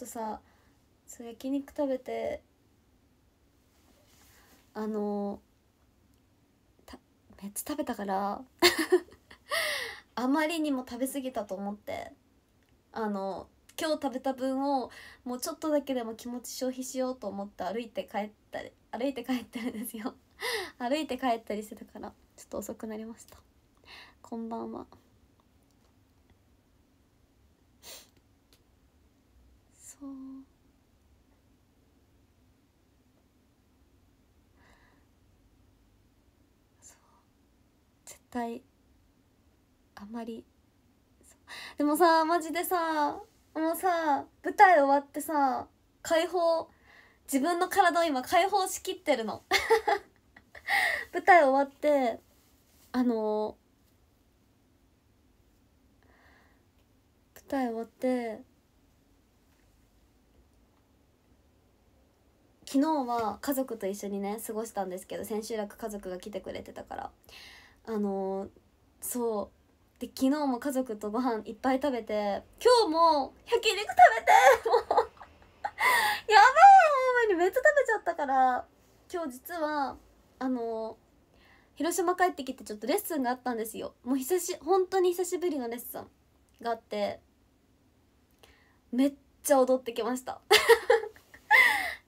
とさそ焼肉食べてあのめっちゃ食べたから あまりにも食べ過ぎたと思ってあの今日食べた分をもうちょっとだけでも気持ち消費しようと思って歩いて帰ったり歩いて帰ってるんですよ歩いて帰ったりしてたからちょっと遅くなりましたこんばんは。そう絶対あまりでもさマジでさもうさ舞台終わってさ解放自分の体を今解放しきってるの 舞台終わってあのー、舞台終わって昨日は家族と一緒にね過ごしたんですけど千秋楽家族が来てくれてたからあのー、そうで昨日も家族とご飯いっぱい食べて今日も焼き肉食べてもう やべえほんまにめっちゃ食べちゃったから今日実はあのー広島帰ってきてちょっとレッスンがあったんですよもう久し本当に久しぶりのレッスンがあってめっちゃ踊ってきました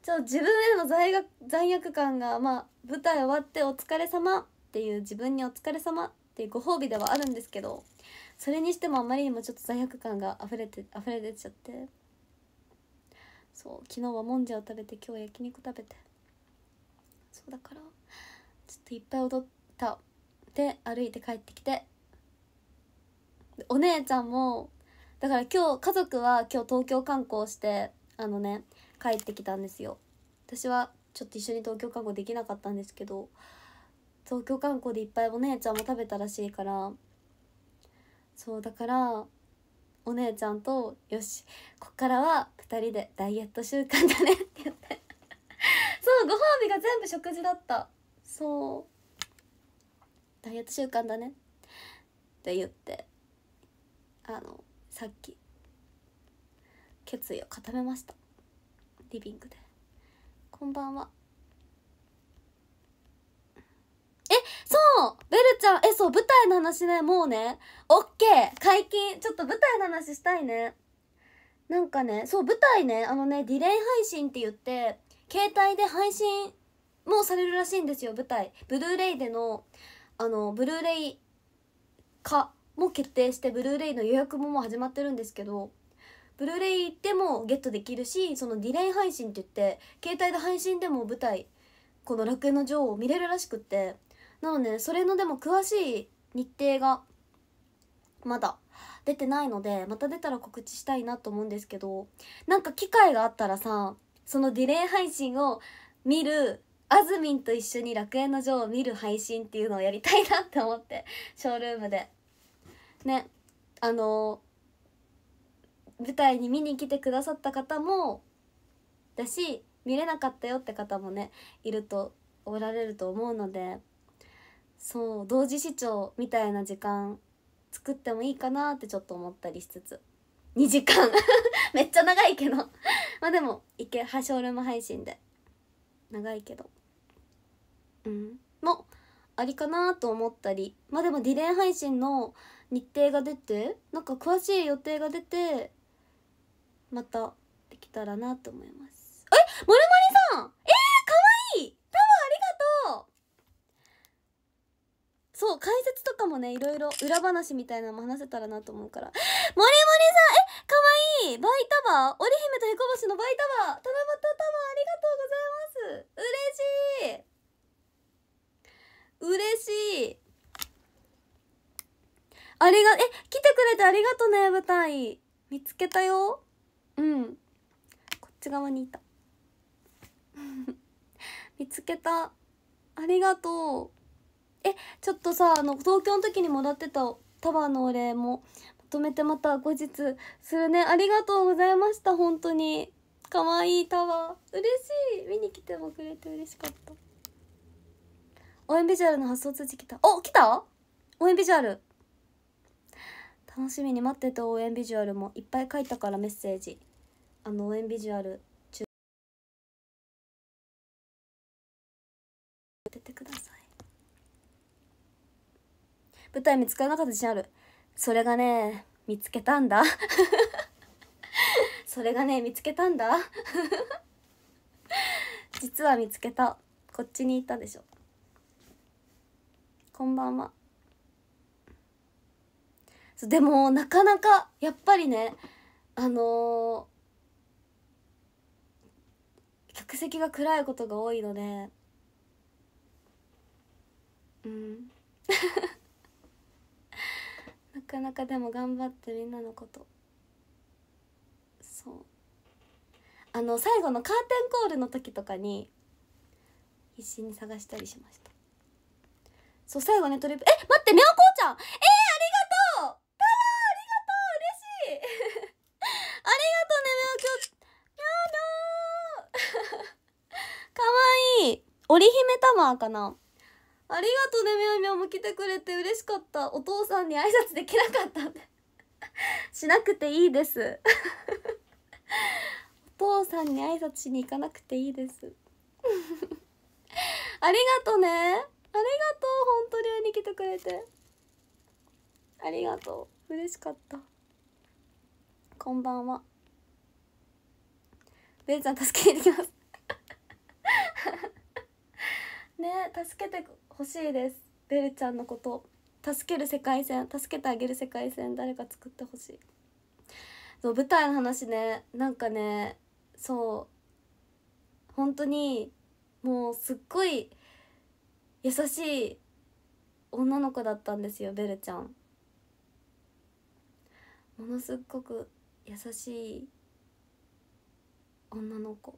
ちょっと自分への罪悪罪悪感がまあ舞台終わってお疲れ様っていう自分にお疲れ様っていうご褒美ではあるんですけどそれにしてもあまりにもちょっと罪悪感が溢れて溢れ出ちゃってそう昨日はもんじゃを食べて今日焼肉食べてそうだからちょっといっぱい踊ったで歩いて帰ってきてお姉ちゃんもだから今日家族は今日東京観光してあのね帰ってきたんですよ私はちょっと一緒に東京観光できなかったんですけど東京観光でいっぱいお姉ちゃんも食べたらしいからそうだからお姉ちゃんと「よしこっからは2人で ダイエット習慣だね」って言ってそうご褒美が全部食事だったそうダイエット習慣だねって言ってあのさっき決意を固めましたリビングでこんばんはえそうベルちゃんえそう舞台の話ねもうねオッケー解禁ちょっと舞台の話したいねなんかねそう舞台ねあのねディレイ配信って言って携帯で配信もされるらしいんですよ舞台ブルーレイでのあのブルーレイ化も決定してブルーレイの予約ももう始まってるんですけどブルーレイでもゲットできるしそのディレイ配信って言って携帯で配信でも舞台この「楽園の女王」を見れるらしくってなのでそれのでも詳しい日程がまだ出てないのでまた出たら告知したいなと思うんですけどなんか機会があったらさそのディレイ配信を見るあずみんと一緒に楽園の女王を見る配信っていうのをやりたいなって思ってショールームでねあのー舞台に見に来てくださった方もだし見れなかったよって方もねいるとおられると思うのでそう同時視聴みたいな時間作ってもいいかなってちょっと思ったりしつつ2時間 めっちゃ長いけどまあでもいけハショールーム配信で長いけどうんもありかなと思ったりまあでもディレイ配信の日程が出てなんか詳しい予定が出てまたできたらなと思いますえもるまりさんえー、かわいいタワーありがとうそう解説とかもねいろいろ裏話みたいなのも話せたらなと思うからもりもりさんえかわいいバイタワー織姫と彦星のバイタワー七夕タワーありがとうございます嬉しい嬉しいありがえ来てくれてありがとうね舞台見つけたようんこっち側にいた 見つけたありがとうえちょっとさあの東京の時にもらってたタワーのお礼もまとめてまた後日するねありがとうございました本当にかわいいタワー嬉しい見に来てもくれて嬉しかった応援ビジュアルの発送通知来たお来た応援ビジュアル楽しみに待ってた応援ビジュアルもいっぱい書いたからメッセージあの応援ビジュアル中出てください舞台見つからなかった自信あるそれがね見つけたんだ それがね見つけたんだ 実は見つけたこっちにいったでしょこんばんはでもなかなかやっぱりねあのー、客席が暗いことが多いのでうん なかなかでも頑張ってみんなのことそうあの最後のカーテンコールの時とかに必死に探したりしましたそう最後ねトリプえ待ってみゃおこうちゃんえー織姫タマーかなありがとうねみょみょも来てくれて嬉しかったお父さんに挨拶できなかったって しなくていいです お父さんに挨拶しに行かなくていいですありがとねありがとう本当に会いに来てくれてありがとう嬉しかったこんばんはベンちゃん助けに行きますね助けてほしいですベルちゃんのこと助ける世界線助けてあげる世界線誰か作ってほしいそう舞台の話ねなんかねそう本当にもうすっごい優しい女の子だったんですよベルちゃんものすっごく優しい女の子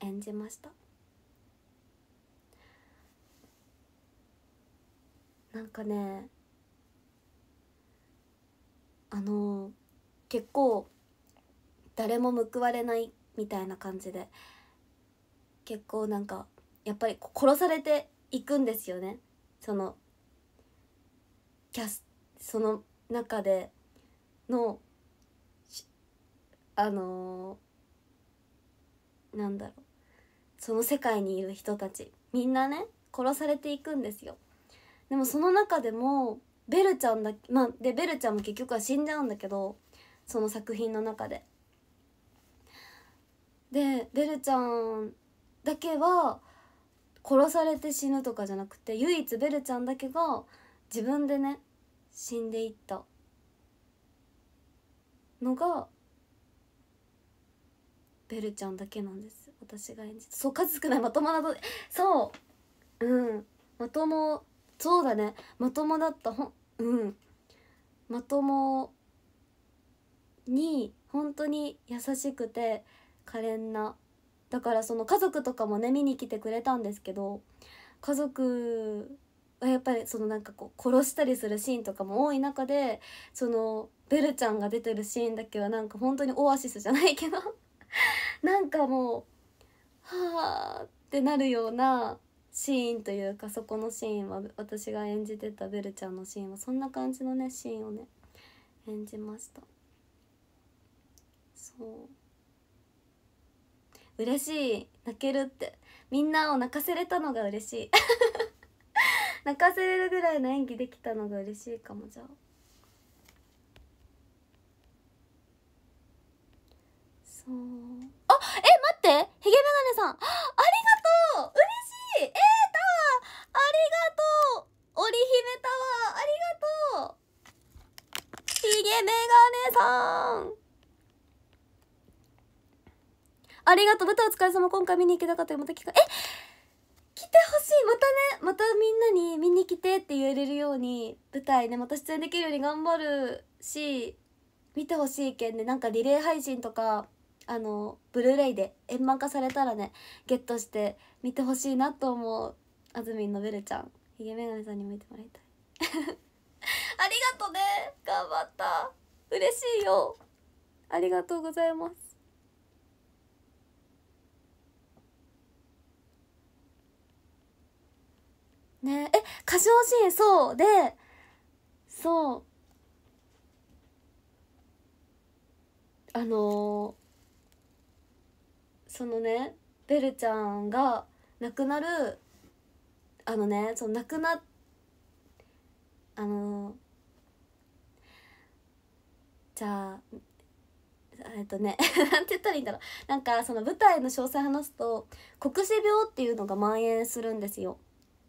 演じましたなんかねあの結構誰も報われないみたいな感じで結構なんかやっぱり殺されていくんですよねそのキャスその中でのあのー、なんだろうその世界にいる人たちみんなね殺されていくんですよでもその中でもベルちゃんだまあでベルちゃんも結局は死んじゃうんだけどその作品の中ででベルちゃんだけは殺されて死ぬとかじゃなくて唯一ベルちゃんだけが自分でね死んでいったのがベルちゃんだけなんです私が演じそう数少ないまともなとそううんまともそうだねまともだったほうんまともに本当に優しくて可憐なだからその家族とかもね見に来てくれたんですけど家族はやっぱりそのなんかこう殺したりするシーンとかも多い中でそのベルちゃんが出てるシーンだけはなんか本当にオアシスじゃないけど なんかもうはあってなるようなシーンというかそこのシーンは私が演じてたベルちゃんのシーンはそんな感じのねシーンをね演じましたそう嬉しい泣けるってみんなを泣かせれたのが嬉しい 泣かせれるぐらいの演技できたのが嬉しいかもじゃあそうあえ待ってひげメガネさんありがとう嬉しいえー、タワーありがとう織姫タワーありがとうひげメガネさんありがとう。舞台お疲れ様。今回見に行けなかったよ。また来た。え来てほしい。またね、またみんなに見に来てって言えれるように、舞台ね、また出演できるように頑張るし、見てほしいけんね、なんかリレー配信とか、あのブルーレイで円満化されたらねゲットして見てほしいなと思うあずみんのベルちゃんひげめがねさんにも見てもらいたい ありがとうね頑張った嬉しいよありがとうございますねえ歌唱シーンそうでそうあのーそのねベルちゃんが亡くなるあのねその亡くなあのじゃあえっとね なんて言ったらいいんだろうなんかその舞台の詳細話すと黒死病っていうのが蔓延するんですよ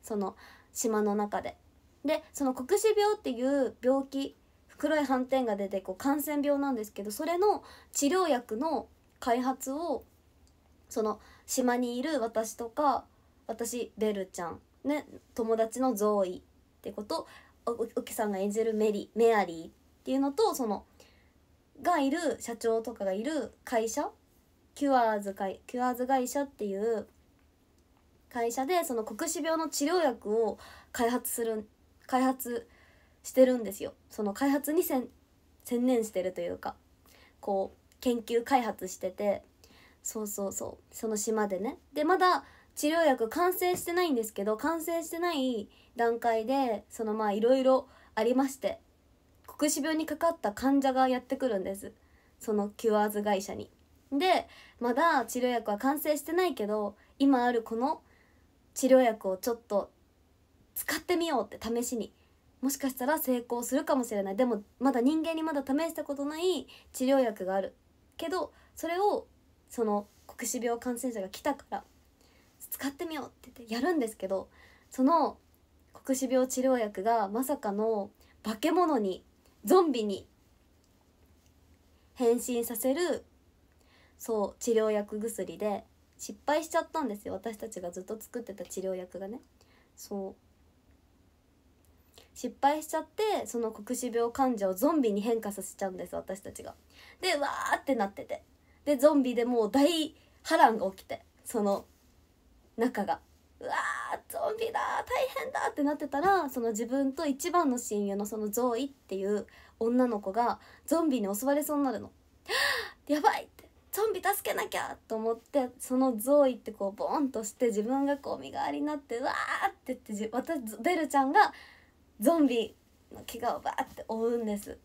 その島の中で。でその黒死病っていう病気黒い斑点が出てこう感染病なんですけどそれの治療薬の開発をその島にいる私とか私ベルちゃんね友達のゾーイってことウキさんが演じるメリメアリーっていうのとそのがいる社長とかがいる会社キュアーズ会キュアーズ会社っていう会社でその黒死病の治療薬を開発する開発してるんですよその開発に専念してるというかこう研究開発しててそうそうそうその島でねでまだ治療薬完成してないんですけど完成してない段階でそのまあいろいろありまして黒死病にかかった患者がやってくるんですそのキュアーズ会社に。でまだ治療薬は完成してないけど今あるこの治療薬をちょっと使ってみようって試しにもしかしたら成功するかもしれないでもまだ人間にまだ試したことない治療薬があるけどそれをその黒死病感染者が来たから使ってみようって言ってやるんですけどその黒死病治療薬がまさかの化け物にゾンビに変身させるそう治療薬薬で失敗しちゃったんですよ私たちがずっと作ってた治療薬がねそう失敗しちゃってその黒死病患者をゾンビに変化させちゃうんです私たちがでわーってなっててでゾンビでもう大波乱が起きてその中がうわーゾンビだ大変だってなってたらその自分と一番の親友のそのゾーイっていう女の子がゾンビに襲われそうになるの。やばいってゾンビ助けなきゃと思ってそのゾーイってこうボーンとして自分がこう身代わりになってうわーって言って私ベルちゃんがゾンビの怪我をバーって追うんです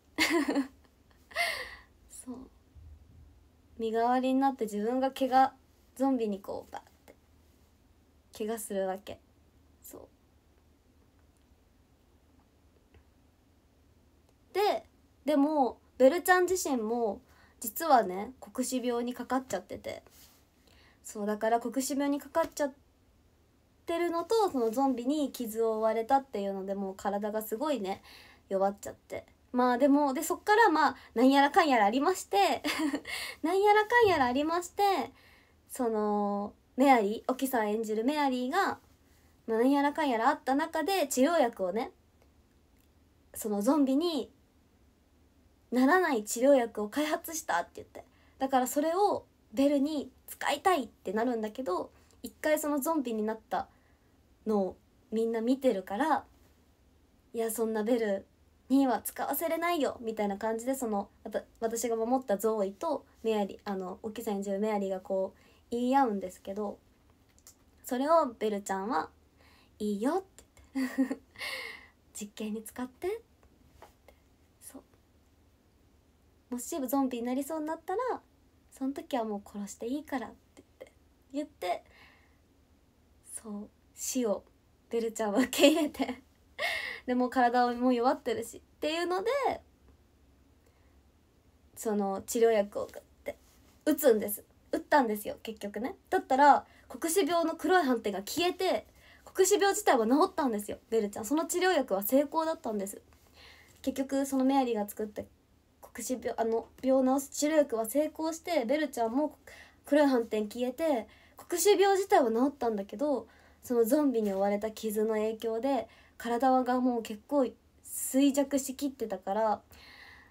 そう身代わりになって自分が怪我ゾンビにこうバッて怪我するわけそうででもベルちゃん自身も実はね黒死病にかかっちゃっててそうだから黒死病にかかっちゃってるのとそのゾンビに傷を負われたっていうのでもう体がすごいね弱っちゃってまあでもでそっからまあなんやらかんやらありまして なんやらかんやらありましてそのメアリー沖さん演じるメアリーが、まあ、なんやらかんやらあった中で治療薬をねそのゾンビにならない治療薬を開発したって言ってだからそれをベルに使いたいってなるんだけど一回そのゾンビになったのをみんな見てるからいやそんなベルには使わせれないよみたいな感じでその私が守ったゾーイとメアリあのおっきさ演じるメアリーがこう言い合うんですけどそれをベルちゃんは「いいよ」って言って 実験に使ってってそうもしゾンビになりそうになったらその時はもう殺していいからって言って言ってそう死をベルちゃんは受け入れてでも体も弱ってるしっていうのでその治療薬を打って打つんです打ったんですよ結局ねだったら黒死病の黒い斑点が消えて黒死病自体は治ったんですよベルちゃんその治療薬は成功だったんです結局そのメアリーが作った黒死病あの病を治す治療薬は成功してベルちゃんも黒い斑点消えて黒死病自体は治ったんだけどそのゾンビに追われた傷の影響で体がもう結構衰弱しきってたから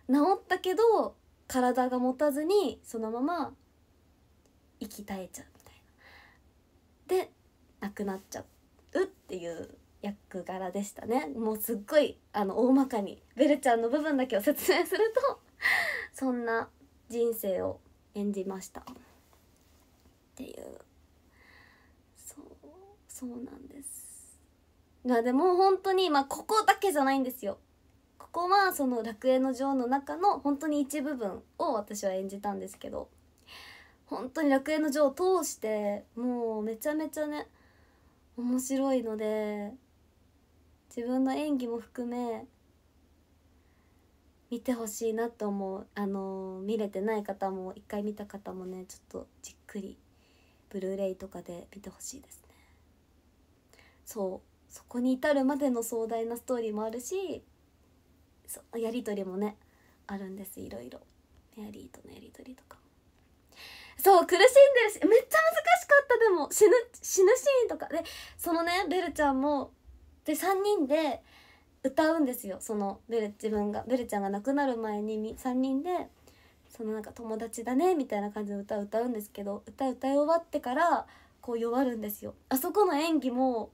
治ったけど体が持たずにそのまま息絶えちゃうみたいな。で亡くなっちゃうっていう役柄でしたねもうすっごいあの大まかにベルちゃんの部分だけを説明すると そんな人生を演じましたっていうそうそうなんですまでも本当にまあここだけじゃないんですよここはその「楽園の女王」の中の本当に一部分を私は演じたんですけど本当に「楽園の女王」を通してもうめちゃめちゃね面白いので自分の演技も含め見てほしいなと思うあの見れてない方も一回見た方もねちょっとじっくりブルーレイとかで見てほしいですねそうそこに至るまでの壮大なストーリーもあるしそやり取りもねあるんですいろいろメアリーとのやり取りとかそう苦しんでるしめっちゃ難しかったでも死ぬ死ぬシーンとかでそのねベルちゃんもで3人で歌うんですよそのベル自分がベルちゃんが亡くなる前に3人でそのなんか友達だねみたいな感じの歌を歌うんですけど歌歌い終わってからこう弱るんですよあそこの演技も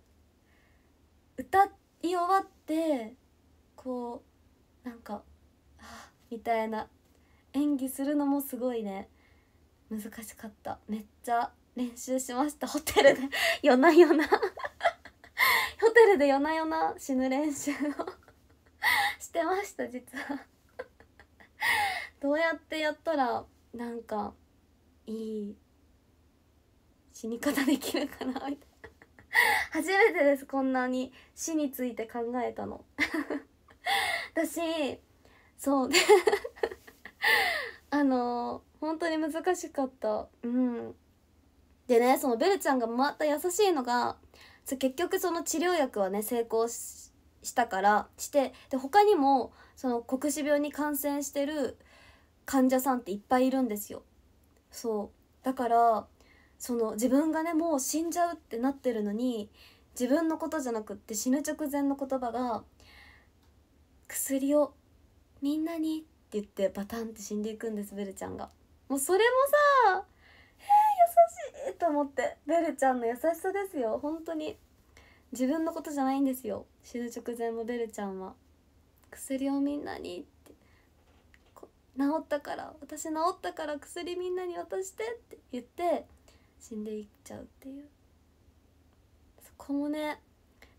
歌い終わってこうなんか「あ」みたいな演技するのもすごいね難しかっためっちゃ練習しましたホテルで夜な夜なホテルで夜な夜な死ぬ練習をしてました実はどうやってやったらなんかいい死に方できるかなみたいな初めてですこんなに死について考えたの 私そうね あの本当に難しかったうんでねそのベルちゃんがまた優しいのが結局その治療薬はね成功したからしてで他にもその黒死病に感染してる患者さんっていっぱいいるんですよそうだからその自分がねもう死んじゃうってなってるのに自分のことじゃなくって死ぬ直前の言葉が「薬をみんなに」って言ってバタンって死んでいくんですベルちゃんが。もうそれもさえー、優しいと思ってベルちゃんの優しさですよ本当に自分のことじゃないんですよ死ぬ直前もベルちゃんは薬をみんなにって治ったから私治ったから薬みんなに渡してって言って死んでいっちゃうっていうそこもね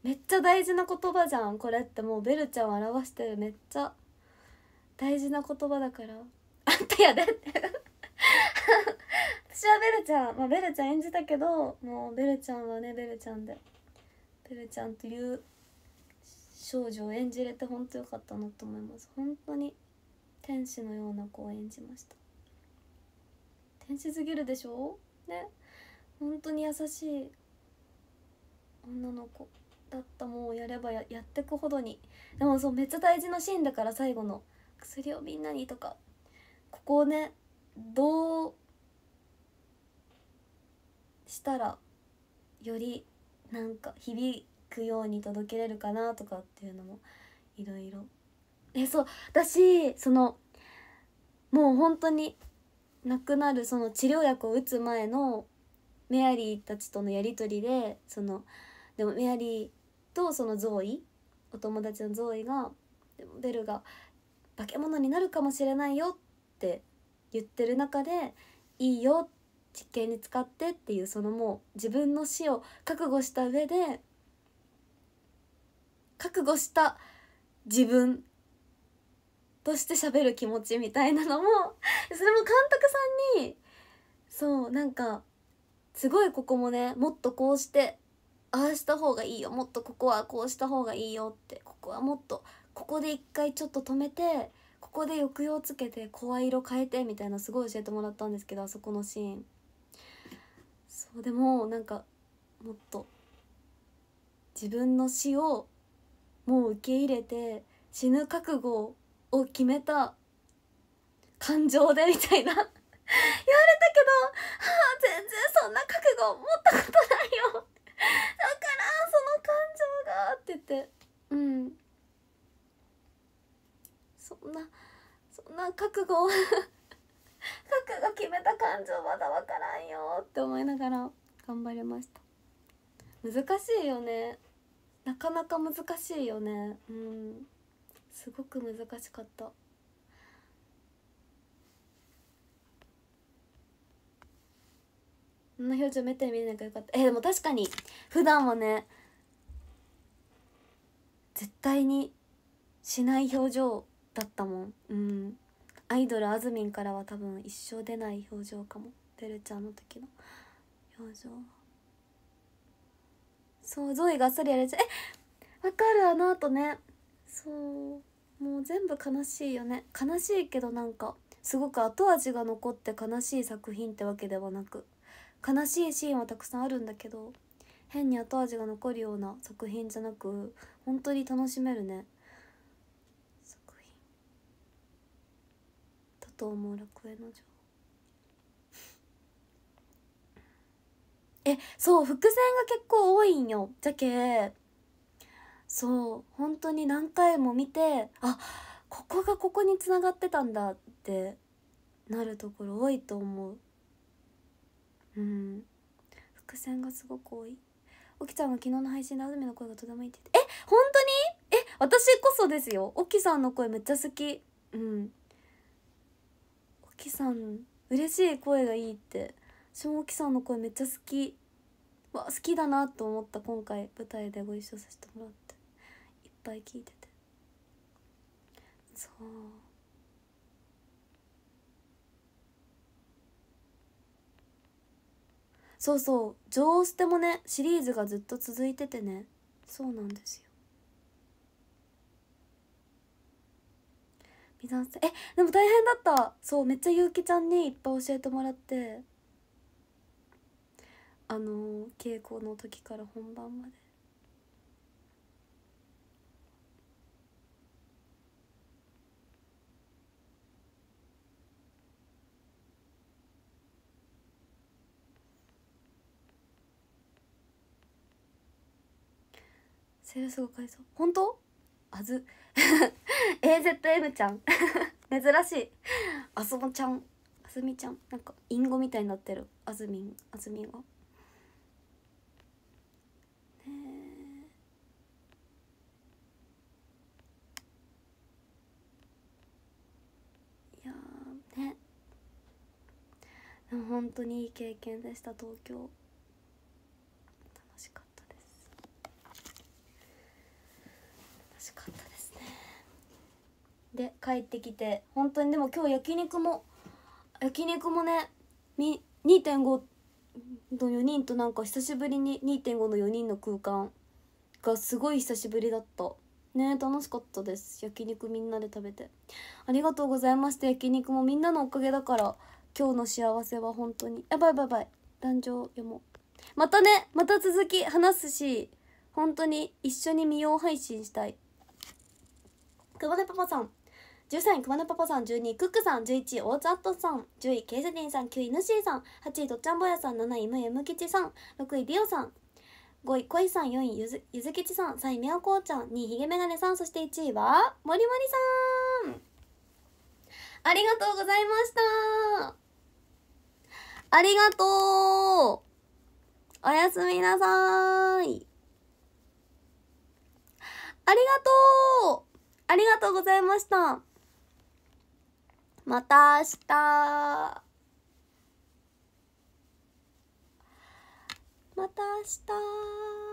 めっちゃ大事な言葉じゃんこれってもうベルちゃんを表してるめっちゃ大事な言葉だからあんたやでって 私はベルちゃん、まあ、ベルちゃん演じたけどもうベルちゃんはねベルちゃんでベルちゃんという少女を演じれて本当よかったなと思います本当に天使のような子を演じました天使すぎるでしょね本当に優しい女の子だったもうやればやってくほどにでもそうめっちゃ大事なシーンだから最後の薬をみんなにとかここをねどうしたらよりなんか響くように届けれるかなとかっていうのもいろいろえそう私そのもう本当に亡くなるその治療薬を打つ前のメアリーたちとのやり取りでそのでもメアリーとそのゾーイお友達のゾーイがベルが「化け物になるかもしれないよ」って言ってる中で「いいよ」実験に使ってっていうそのもう自分の死を覚悟した上で覚悟した自分として喋る気持ちみたいなのもそれも監督さんにそうなんかすごいここもねもっとこうしてああした方がいいよもっとここはこうした方がいいよってここはもっとここで一回ちょっと止めてここで抑揚つけて声色変えてみたいなすごい教えてもらったんですけどあそこのシーンそうでもなんかもっと自分の死をもう受け入れて死ぬ覚悟を決めた感情でみたいな言われたけど、はあ、全然そんな覚悟持ったことないよ。だから、その感情が、って言って、うん。そんな、そんな覚悟 覚悟決めた感情まだわからんよって思いながら頑張りました。難しいよね。なかなか難しいよね。うん。すごく難しかった。こんな表情めったに見れないかよかったえでも確かに普段はね絶対にしない表情だったもんうんアイドルあずみんからは多分一生出ない表情かもてルちゃんの時の表情そうゾイがっさりやれちゃうえわかるあのあとねそうもう全部悲しいよね悲しいけどなんかすごく後味が残って悲しい作品ってわけではなく悲しいシーンはたくさんあるんだけど変に後味が残るような作品じゃなく本当に楽しめるね作品だと思う楽園の女えそう伏線が結構多いんよじゃけそう本当に何回も見てあここがここにつながってたんだってなるところ多いと思ううん伏線がすごく多い沖ちゃんは昨日の配信で安住の声がとてもいいって言ってえ本当にえ私こそですよ沖さんの声めっちゃ好きうん沖さん嬉しい声がいいって私も沖さんの声めっちゃ好きわ好きだなと思った今回舞台でご一緒させてもらっていっぱい聞いててそうそうそう「女王捨て」もねシリーズがずっと続いててねそうなんですよえでも大変だったそうめっちゃゆうきちゃんにいっぱい教えてもらってあのー、稽古の時から本番までセールス5回そう本当あず AZM ちゃん 珍しいあそもちゃんあすみちゃんなんか隠語みたいになってるあずみんあずみんがねでも本当にいい経験でした東京帰ってきて本当にでも今日焼肉も焼肉もね2.5の4人となんか久しぶりに2.5の4人の空間がすごい久しぶりだったね楽しかったです焼肉みんなで食べてありがとうございました焼肉もみんなのおかげだから今日の幸せは本当にやばいやばいやばい壇上読もうまたねまた続き話すし本当に一緒に見よう配信したいまねパパさん13位くまパパさん12位クックさん11位ーツアットさん10位ケイゼィンさん9位ぬしーさん8位どっちゃんぼやさん7位むゆむキちさん6位りオさん5位こいさん4位ゆずゆずちさん3位みやこうちゃん2位ひげめがねさんそして1位はもりもりさんありがとうございましたありがとうおやすみなさいありがとうありがとうございましたまた明日また明日